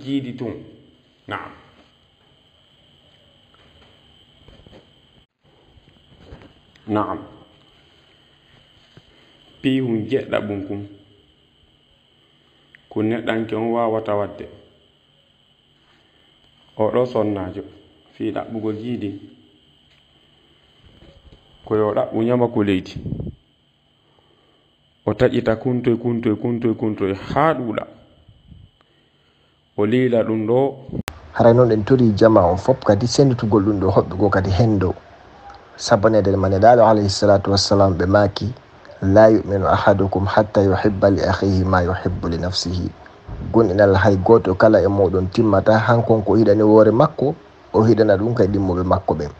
jiidi tun naam naam piihun jeɗɗa ɓum kun ko neɗɗanke on wawata wadde oɗo sonnajo fi ɗaɓɓugol jiidi ko yo ɗaɓɓu yama ko leydi o taƴita kuntoye kuntoye kuntoye kuntoye haa ɗuɗa o liila ɗum ɗo haray noon en tori jama on fof kadi sendutugol ɗum ɗo hoɓɓe go kadi henndo sabaneden ma neɗaɗo alayhisalatu wassalam ɓe maaki layumen ahadukum hatta yuhibba li ahihi ma yuhibbu li nafsihi gonɗinal hay goto kala e moɗon timmata hankon ko hiɗani woore makko o hiɗana ɗum kadi ɗimmoɓe makko ɓen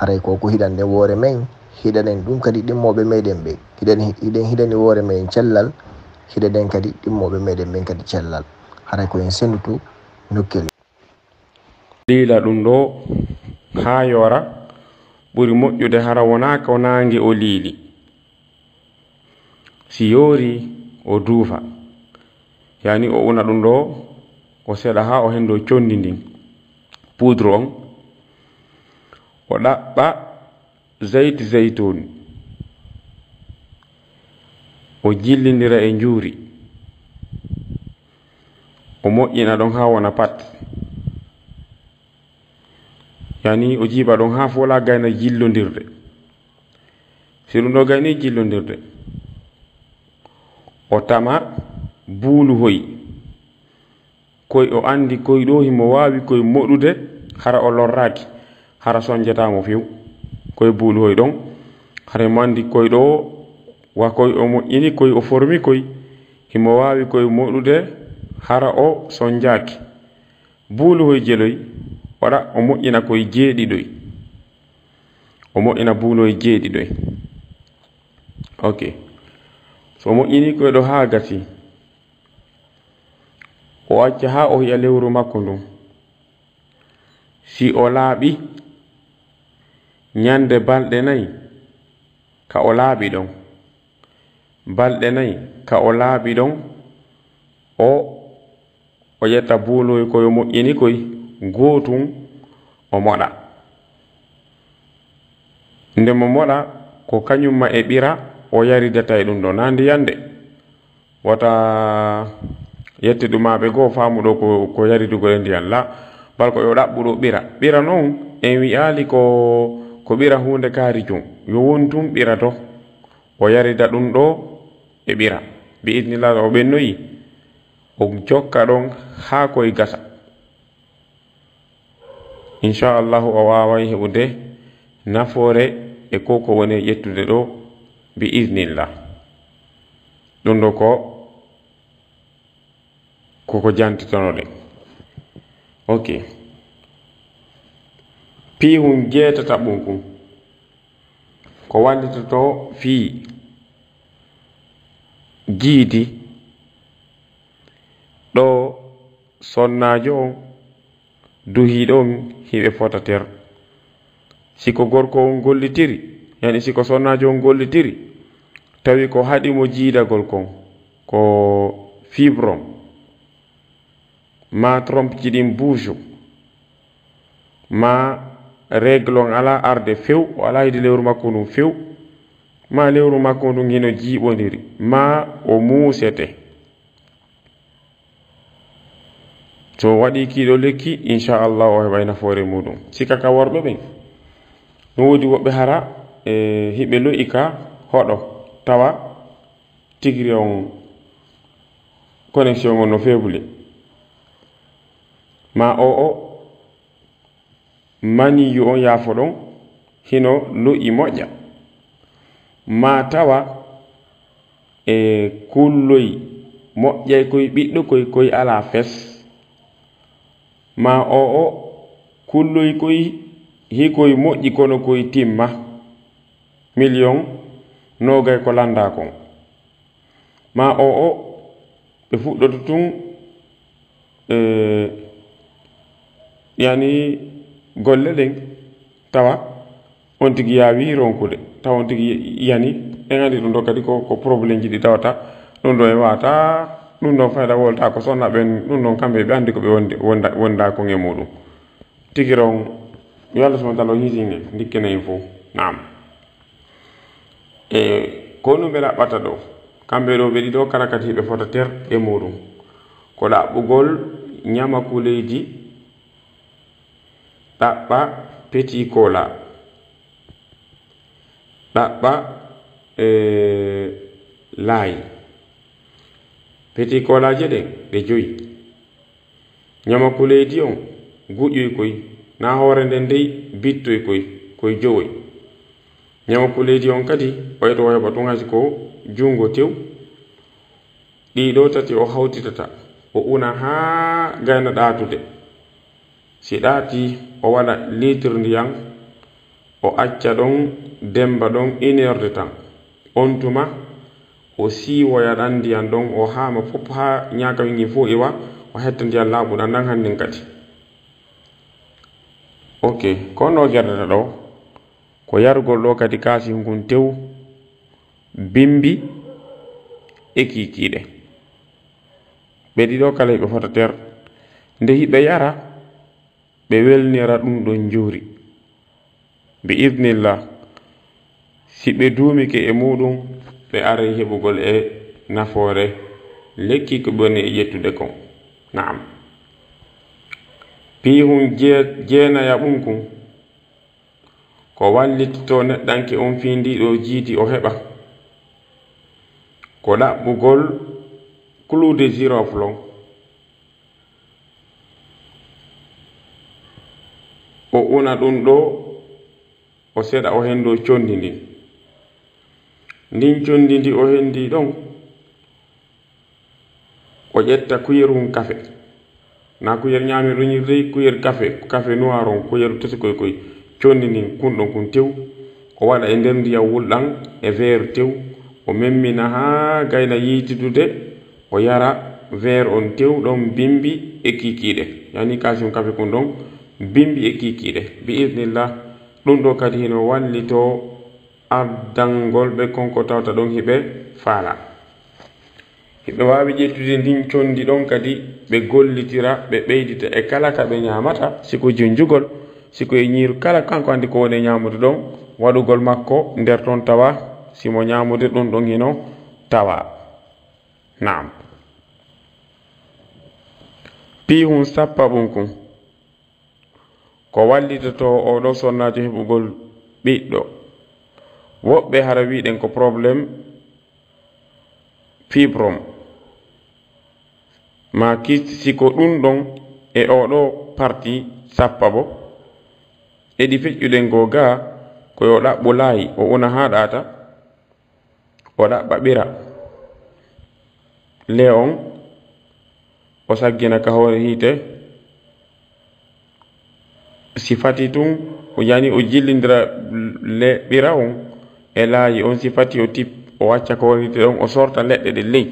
haray koko hiɗanɗen woore men hiɗanen ɗum kadi ɗimmoɓe meɗen ɓe hiɗen hiɗani woore men cellal hiɗanen kadi ɗimmoɓe meɗen ɓen kadi cellal haray ko en sendutu nokkel dila ɗum ɗo ha yora ɓuri moƴƴude hara wona ko nange o liili si yoori o duufa yani o una ɗum ɗo o seeɗa ha o hendo conndi ndin poudre on o ɗaɓɓa zeyte zeytoni o jillidira e njuuri o moƴƴina ɗon ha wona pat yani o jiiɓa ɗon ha fola gayna jillodirde si ɗum ɗo gayni jillodirde o tama buuluhoy koye o andi koye ɗo himo wawi koye moɗude hara o lorraki hara soñjatamo few koye buuluhoy ɗon hara himo andi koye ɗo wa koye o moƴƴini koye o formi koye himo wawi koye moɗude hara o soñdiaki buuluhoy jeloy wara o moƴƴina koye jeeɗi ɗoy o moƴƴina buuluhoy jeeɗi ɗoy ok so o moƴƴini koye ɗo haa gasi o acca haa o hiya lewru makko ndun si o laaɓi ñande balɗe nayi ka o laaɓi ɗon balɗe nayi ka o laaɓi ɗon o o yetta buuloy koyo moƴƴini koy gootum o moɗa nde mo moɗa ko kañumma e ɓira o yaridetay e ɗum ɗo na ndiyande wata yetti ɗumaɓe goo famuɗo ko, ko yaridugole ndiyan la balko yo ɗaɓɓuɗo ɓira ɓira noon en wi'ali ko ko ɓira hunde kaari jum yo wontum ɓira to o yarida ɗum ɗo e ɓira biidnillah o ɓennoyi o jokka ɗon haa koye gasa inchallahu o waaway heɓude nafoore e ko ko woni ƴettude ɗo bi isnillah ɗum ɗo ko koko jantitonoɗe ok piihum jeetata ɓum kum ko wannitoto fii giidi ɗo sonnaajo on duhiiɗo on hiɓe fotater siko gorko on gollitiri yani siko sonnaajo on gollitiri tawi ko haɗi mo jiidagol kon ko fibrom ma trompe ji ɗin bouge ma régle on ala arde few o ala hidi lewru makko ndum few ma lewru makko ndum hino jiiɓodiri ma o muusete so waɗi kiɗo lekki inchallah o heɓa nafoore muɗum sika ka worɓe ɓen no wodi woɓɓe hara e hiɓe lo'i ka hoɗo tawa tigri on connexion o no feble ma o o maniyu on yaafo ɗon hino lo'i moƴƴa ma tawa e kulloy moƴƴay koye ɓiɗɗo koy koye ala fes ma o o kulloy koy hikoye moƴƴi kono koye timma million nogay ko landa kon ma o o ɓe fuɗɗoto tun e yani golle ɗen tawa on tigi yawi ronkude tawa on tigi yani en andi ɗo ɗo kadi ko ko probléme ji ɗi tawata ɗon ɗo e wata ɗum ɗon fayda wolta ko sonna ɓen ɗum ɗon kamɓe ɓe andi ko ɓe wonda ko e muɗum tigi ron yo allah subahana taala o hiisine fo nam e ko ɗum ɓeɗa ɓatta ɗo kamɓe ɗo ɓe ɗiɗo kala kadi ɓe fota ter e muɗum ko ɗaɓɓugol ñamakuleji ɗaɓɓa petikola ɗaɓɓa e laayi peti kolaje ɗen ɗe joyi ñama ko leydi on guƴoy koy na hoore nden dey bittoy koy koye jowoy ñama ko leydi on kadi o yeto o heɓa tun hasi ko junngo tew ɗiɗo tati o hawtitata o una haa gayna ɗaatude si ɗaati o waɗa litre ndiyan o acca ɗon demba ɗon unerde tan on tuma o siiwoyaɗan ndiyan ɗon o haama fof ha ñaagawigin fo iwa e o hetta ndiyan laaɓuɗan nan hannin kadi ok ko no gerdata ɗo ko yarugol ɗo kadi kasingun tew bimbi e kikiɗe ɓe ɗiɗo kala ɓe fota ter nde hiɓe yara ɓe welnira ɗum ɗon juuri bi idnillah si ɓe duumike e muɗum ɓe ara heɓugol e nafoore lekki ko ɓoni e ƴettude kon naam pihun jeenaya ɓum kon ko wallitito neɗɗanke on findiɗo jiidi o heɓa ko ɗaɓɓugol clude girofle o una ɗum ɗo o seeɗa o hendo conndi ndin ndin condi ndi o henndi ɗon o ƴetta kuyerum kafe na kuyer ñaamirroñirdey kuyer kafe kafe noir on kuyer tati koye koye condi ndin kunɗon kon tew o waɗa e nder ndiya wulɗan e vert tew o memmina haa gayna yiitidude o yara vert on tew ɗon bimbi e kikiiɗe yani kasium kafe kon ɗon bimbi e kikiiɗe bi idnillah ɗum ɗo kadi heno wallitoo ardangol ɓe konko tawta ɗon hiɓe faala hiɓe wawi ƴettude ndin condi ɗon kadi ɓe gollitira ɓe ɓeydita e kala ka ɓe ñamata siko jinjugol siko e ñiru kala kanko andi ko woni e ñamude ɗon waɗugol makko nder toon tawa simo ñamude ɗum ɗon hino tawa nam pihum sappa ɓum kum ko wallitato oɗo sonnajo heɓugol ɓiɗɗo woɓɓe hara wiɗen ko probléme fibrom ma kisiko ɗum ɗon e oɗo parti sappa bo eɗi feƴƴuɗen go ga koyo ɗaɓɓo laayi o una ha ɗata o ɗaɓɓa ɓira le on o saggina ka hoore hiite sifati tun o yani o jillidira le ɓira on elaaji on sifati o tip o wacca ko warite ɗon o sorta leɗɗe ɗe ley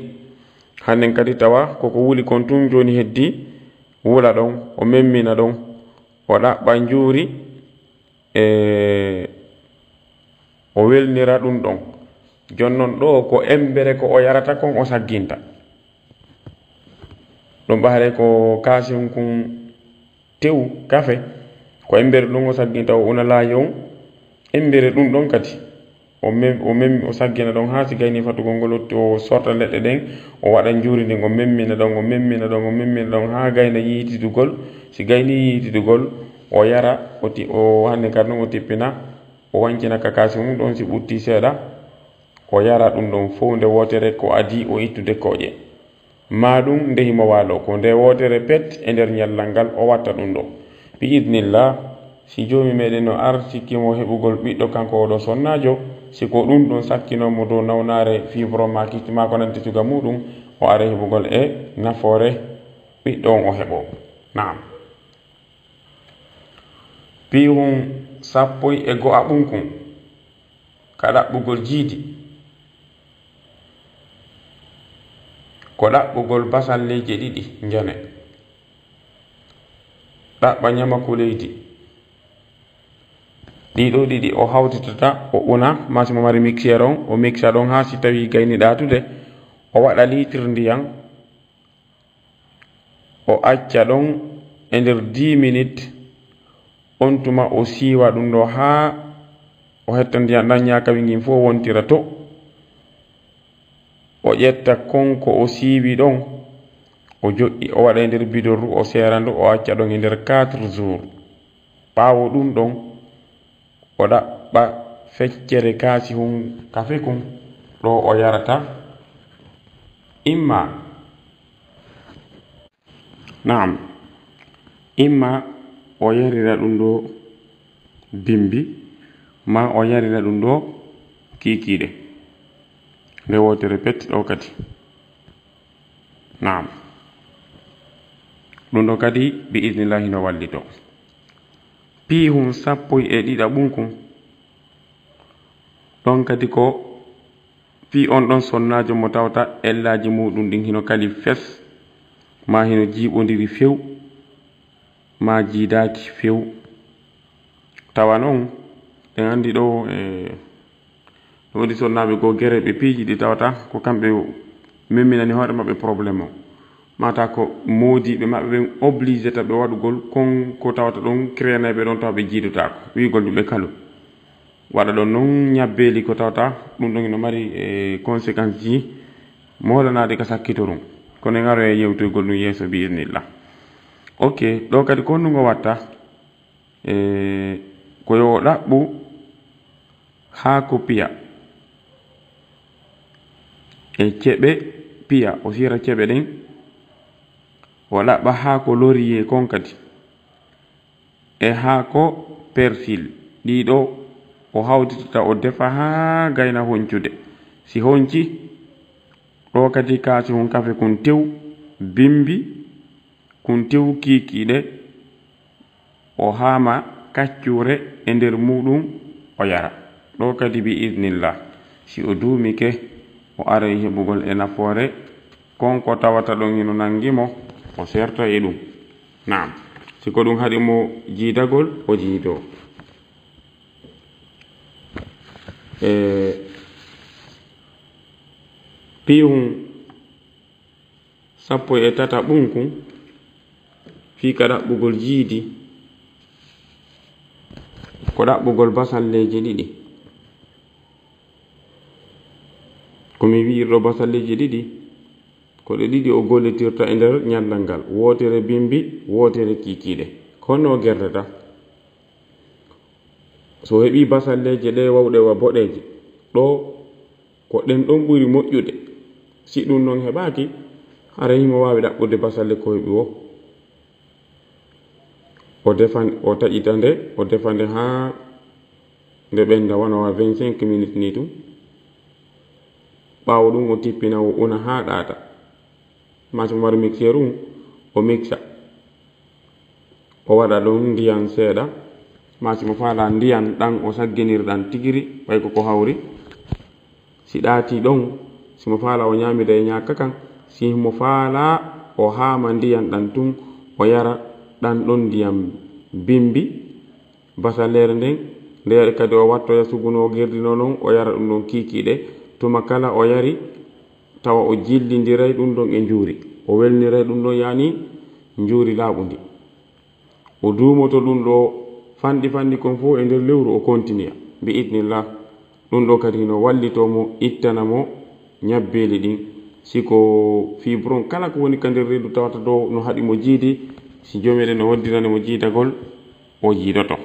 hannden kadi tawa koko wuli kon tun joni heddi wula ɗon o memmina ɗon o ɗaɓɓa njuuri e o welnira ɗum ɗon jon noon ɗo ko embere ko o yarata kon o sagginta ɗum ɓahre ko kasin kun tew kafe ko embere ɗum o sagginta o una laayi on embere ɗum ɗon kadi o mem o saggina ɗon ha si gayni fatugol ngol otti o sorta leɗɗe ɗen o waɗa juuri nden o memmina ɗon o memmina ɗon o memmina ɗon ha gayna yiitidugol si gayni yiitidugol o yara o hande kadi non o tippina o wancina kakasi mum ɗon si ɓutti seeɗa o yara ɗum ɗon fof nde wotere ko adi o ittude koƴe ma ɗum ndehima waalo ko nde wotere pet e nder ñallal ngal o watta ɗum ɗo bi idnillah si joomi meɗen no artikkimo heɓugol ɓiɗɗo kanko oɗo sonnajo siko ɗum ɗon sakkinomo dow nawnare fivre ma kiki ma ko nanti tuga muɗum o ara heɓugol e nafoore ɓiɗɗo on o heɓo nam pihum sappo e go a ɓunkum ka ɗaɓɓugol jiidi ko ɗaɓɓugol basalleje ɗiɗi jane ɗaɓɓa ñama ko leydi ɗiɗo ɗiɗi o hawtitata o una masimo mari mixiére on o mixa ɗon ha si tawi gayniɗatude o waɗa litre ndiyan o acca ɗon e nder 10 minute on tuma o siwa ɗum ɗo ha o hetta ndiyan ɗan ñakawi gin fo wontira to o ƴetta konko o siwi ɗon o joƴƴi o waɗa e nder bidorru o serandu o acca ɗon e nder 4 jours ɓawo ɗum ɗon o ɗaɓɓa feccere kaasi hun kafe kun ɗo o yarata imma naam imma o yarira ɗum ɗo bimbi ma o yarira ɗum ɗo kikiɗe nde wotere petti ɗo kadi naam ɗum ɗo kadi bi idnillahi no wallito pihun sappo e ɗiɗa ɓunkun ɗon kadi ko fi on ɗon sonnajo mo tawata ellaji muɗum ɗin hino kali fes ma hino jiɓodiri few ma jidaki few tawa noon ɗen andi ɗo e ɗo wodi sonnaɓe go gere ɓe piiji ɗi tawata ko kamɓe memminani hoore maɓɓe probléme o mata ko moodiɓe maɓɓe ɓen obligé ta ɓe waɗugol konko tawata ɗon crénaɓe ɗon tawa ɓe jiidotako wigol ɗum ɓe kalu waɗa ɗon noon ñabbeeli ko tawata ɗum ɗon ino mari e conséquence ji molanade ka sakkitorum kono en aro e yewtoygol ɗum yeeso biirnilla ok ɗo kadi ko honɗungo watta e ko yo ɗaɓɓu haa ko piya e ceɓe piya o sira ceɓe ɗen o laɓa haako lorie kon kadi e haako persil ɗiɗo o hawtitata o defa ha gayna honcude si honci ɗo kadi kaasi hun kafe kun tew bimbi kun tew kiikiiɗe o haama kaccure e nder muɗum o yara ɗo kadi bi idnillah si o duumike o aray heɓugol e nafoore konko tawata ɗon ino nanngimo o serta e ɗum nam siko ɗum haɗi mo jiidagol o jiido e eh, piihum sappo e tata ɓunkum fi ka ɗaɓɓugol jiidi ko ɗaɓɓugol basalleji ɗiɗi komi wiirɗo basalleji ɗiɗi ko ɗe ɗiɗi o gollitirta e nder ñallal ngal wootere bimbi wootere kiikiiɗe konno gerdata so heɓii basalleeje ɗe wawɗe wa boɗeeje ɗo ko ɗen ɗon ɓuri moƴƴude si ɗum noon heɓaaki hara yimo waawi ɗaɓɓude basalle ko heɓi wo o defan o taƴita nde o defa nde haa nde ɓennda wanawa 25 minute ni tum ɓaawo ɗum o tippina o una haa ɗaata maasimo waɗa mixeur um o mixa o waɗa ɗum ndiyan seeɗa maasimo faala ndiyan ɗan o sagginirɗan tigiri ɓay koko hawri si ɗaati ɗon simo faala o ñaamida e ñaakka kan simo faala o haama ndiyan ɗan tun o yara ɗan ɗon ndiyan bimbi basalere nden ndeyaɗe kadi o wattoya suguno girdino noon o yara ɗum ɗon kiikiiɗe tuma kala o yari tawa o jillidiray ɗum ɗon e njuuri o welniray ɗum ɗon yaani njuuri laaɓundi o duumoto ɗum ɗo fanɗi fanɗi kon fof e nder lewru o continua bi idnillah ɗum ɗo kadi no wallitomo ittana mo ñabbeeli ɗin siko fibron kala ko woni ka nder reedu tawata dow no haɗi mo jiidi si joomeɗe no wondirani mo jiidagol o jiidoto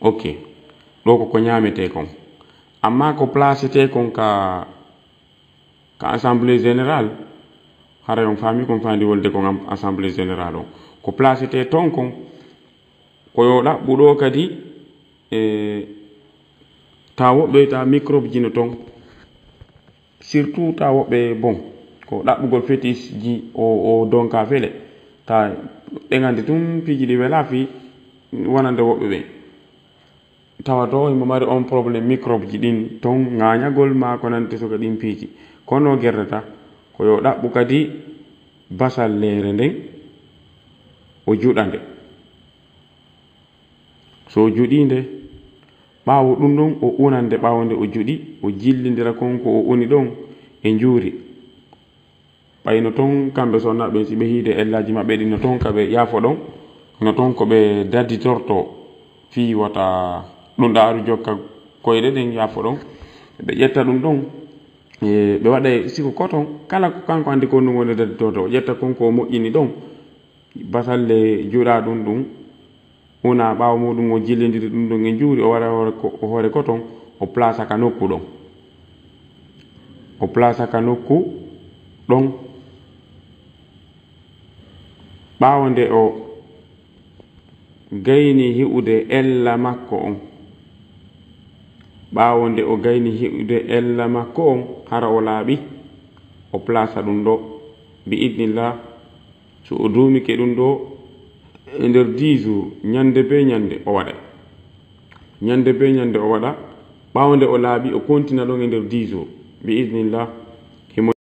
ok ɗo koko ñaametee kon amma ko placete kon ka ka assemblé général hara yon fami kon fandi wolde ko ngam assemblé général o ko place ton kon koyo ɗaɓɓuɗo kadi e ta woɓɓoyta microbe jino ton surtout ta woɓɓe bon ko ɗaɓɓugol fétis ji o, o donka fele ta ɗegande tum piji ɗi wela fi wonande woɓɓe ɓe tawa to himo mari on probléme microbe ji ɗin ton gañagol ma ko nante soka ɗin piiji kono gerdata ko yo ɗaɓɓu kadi basal leere nden o juɗa nde so o juɗi nde ɓaawo ɗum ɗon o unan nde ɓaawo nde o juɗi o jillidira konko o uni ɗon e njuuri ɓayno toon kamɓe sonnaɓe si ɓe hiide ellaji maɓɓe ɗi no toon ka ɓe yaafo ɗon no toon ko ɓe daditorto fii wata ɗum ɗaaru jokka koyɗe ɗen yaafo ɗon ɓe ƴetta ɗum ɗon e ɓe waɗa siko koton kala ko kanko andi ko woni nde toto ƴetta konko mo moƴƴini ɗon basalle juuɗa ɗum ɗum una ɓaawa muɗum o jillidiri ɗum ɗon e juuri o wara hoore koton o place aka nokku ɗon o place aka nokku ɗon ɓaawo nde o gayni hi'ude ella makko on ɓaawo nde o gayni heɓude ella makko on hara o laaɓi o plasa ɗum ɗo bi idnillah so o duumike ɗum ɗo e nder dix jours ñande be ñande o waɗa ñande be ñande o waɗa ɓaawo nde o laaɓi o continua ɗon e nder dix jours bi idnillah